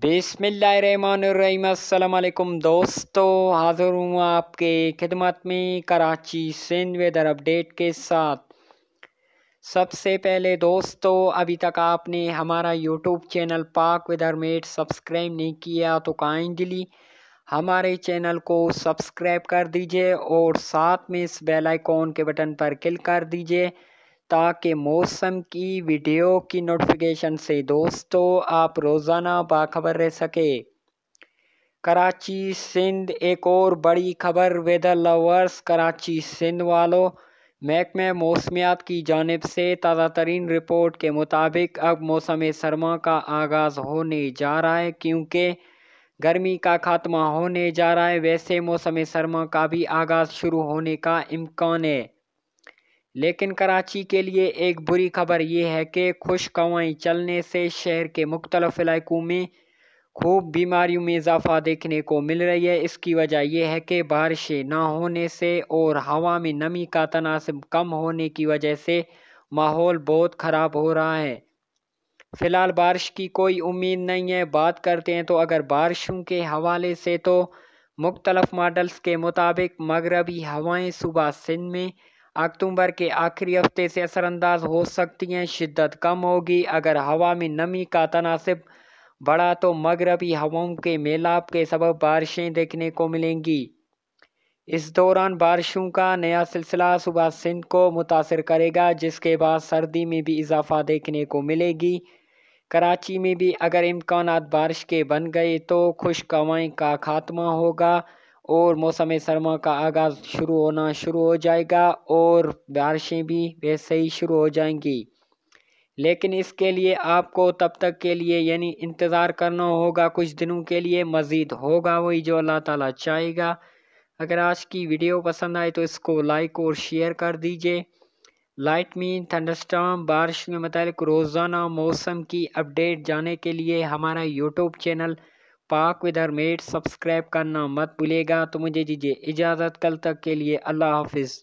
बिसमीम दोस्तों हाज़िर हूँ आपके खिदमत में कराची सिंध वेदर अपडेट के साथ सबसे पहले दोस्तों अभी तक आपने हमारा YouTube channel Pak weather mate subscribe नहीं किया तो काइंडली हमारे चैनल को सब्सक्राइब कर दीजिए और साथ में इस बेल आइकॉन के बटन पर क्लिक कर दीजिए गुप्ता के मौसम की वीडियो की नोटिफिकेशन से दोस्तों आप रोज़ाना बाखबर रह सके कराची सिंध एक और बड़ी खबर वेदर लवर्स कराची सिंध वालों महकमे मौसमियात की जानब से ताज़ा तरीन रिपोर्ट के मुताबिक अब मौसम सरमा का आगाज़ होने जा रहा है क्योंकि गर्मी का खात्मा होने जा रहा है वैसे मौसम सरमा का भी आगाज़ शुरू होने का इम्कान है लेकिन कराची के लिए एक बुरी खबर यह है कि खुश्क चलने से शहर के मुख्तलिफ इलाकों में खूब बीमारियों में इजाफा देखने को मिल रही है इसकी वजह यह है कि बारिशें ना होने से और हवा में नमी का तनासब कम होने की वजह से माहौल बहुत ख़राब हो रहा है फ़िलहाल बारिश की कोई उम्मीद नहीं है बात करते हैं तो अगर बारिशों के हवाले से तो मुख्तलफ मॉडल्स के मुताबिक मगरबी हवाएँ सुबह सिंध में अक्टूबर के आखिरी हफ्ते से असरअंदाज हो सकती हैं शिद्दत कम होगी अगर हवा में नमी का तनासब बढ़ा तो मगरबी हवाओं के मेलाप के सबब बारिशें देखने को मिलेंगी इस दौरान बारिशों का नया सिलसिला सुबह सिंध को मुतासर करेगा जिसके बाद सर्दी में भी इजाफा देखने को मिलेगी कराची में भी अगर इम्कान बारिश के बन गए तो खुश्क हवाएँ का खात्मा होगा और मौसम सरमा का आगाज़ शुरू होना शुरू हो जाएगा और बारिशें भी वैसे ही शुरू हो जाएंगी लेकिन इसके लिए आपको तब तक के लिए यानी इंतज़ार करना होगा कुछ दिनों के लिए मज़ीद होगा वही जो अल्लाह ताला चाहेगा अगर आज की वीडियो पसंद आए तो इसको लाइक और शेयर कर दीजिए लाइट मीन थंडरस्टॉम बारिश के मतलब रोज़ाना मौसम की अपडेट जाने के लिए हमारा यूट्यूब चैनल पाक विदर मेट सब्सक्राइब करना मत भूलेगा तो मुझे दीजिए इजाज़त कल तक के लिए अल्लाह हाफिज़